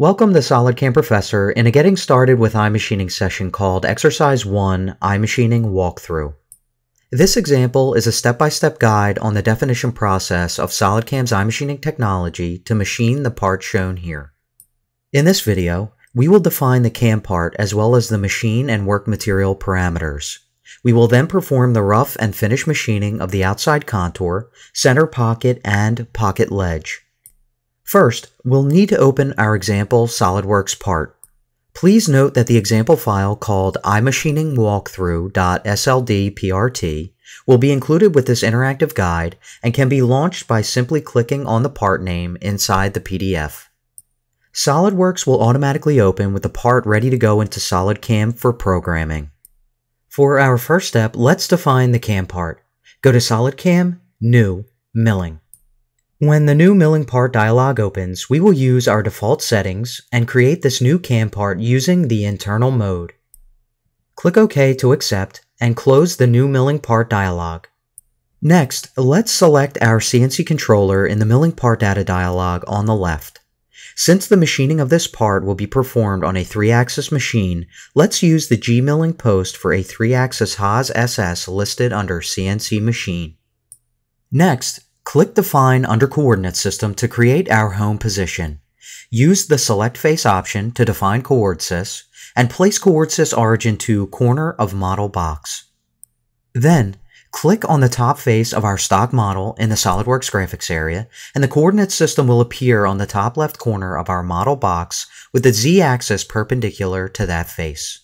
Welcome to Solidcam Professor in a getting started with iMachining session called Exercise 1 iMachining Walkthrough. This example is a step-by-step -step guide on the definition process of SolidCam's iMachining technology to machine the part shown here. In this video, we will define the cam part as well as the machine and work material parameters. We will then perform the rough and finish machining of the outside contour, center pocket, and pocket ledge. First, we'll need to open our example SOLIDWORKS part. Please note that the example file called iMachiningWalkthrough.sldprt will be included with this interactive guide and can be launched by simply clicking on the part name inside the PDF. SOLIDWORKS will automatically open with the part ready to go into SolidCAM for programming. For our first step, let's define the CAM part. Go to SolidCAM, New, Milling. When the new milling part dialog opens, we will use our default settings and create this new cam part using the internal mode. Click OK to accept and close the new milling part dialog. Next, let's select our CNC controller in the milling part data dialog on the left. Since the machining of this part will be performed on a 3-axis machine, let's use the G-milling post for a 3-axis Haas SS listed under CNC machine. Next, Click the Find under Coordinate System to create our home position. Use the Select Face option to define coordsys and place coordsys origin to corner of model box. Then, click on the top face of our stock model in the SOLIDWORKS graphics area and the coordinate system will appear on the top left corner of our model box with the z-axis perpendicular to that face.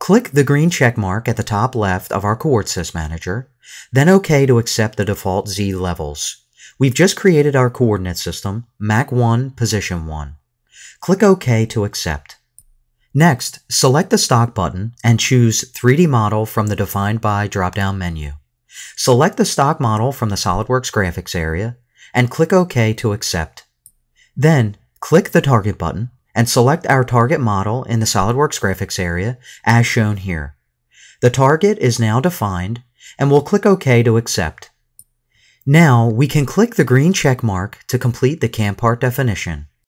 Click the green check mark at the top left of our Coordinates Manager, then OK to accept the default Z levels. We've just created our coordinate system, MAC1, position 1. Click OK to accept. Next, select the stock button and choose 3D model from the Defined By drop-down menu. Select the stock model from the SOLIDWORKS graphics area and click OK to accept. Then, click the target button and select our target model in the SOLIDWORKS graphics area as shown here. The target is now defined and we'll click OK to accept. Now we can click the green check mark to complete the CAM part definition.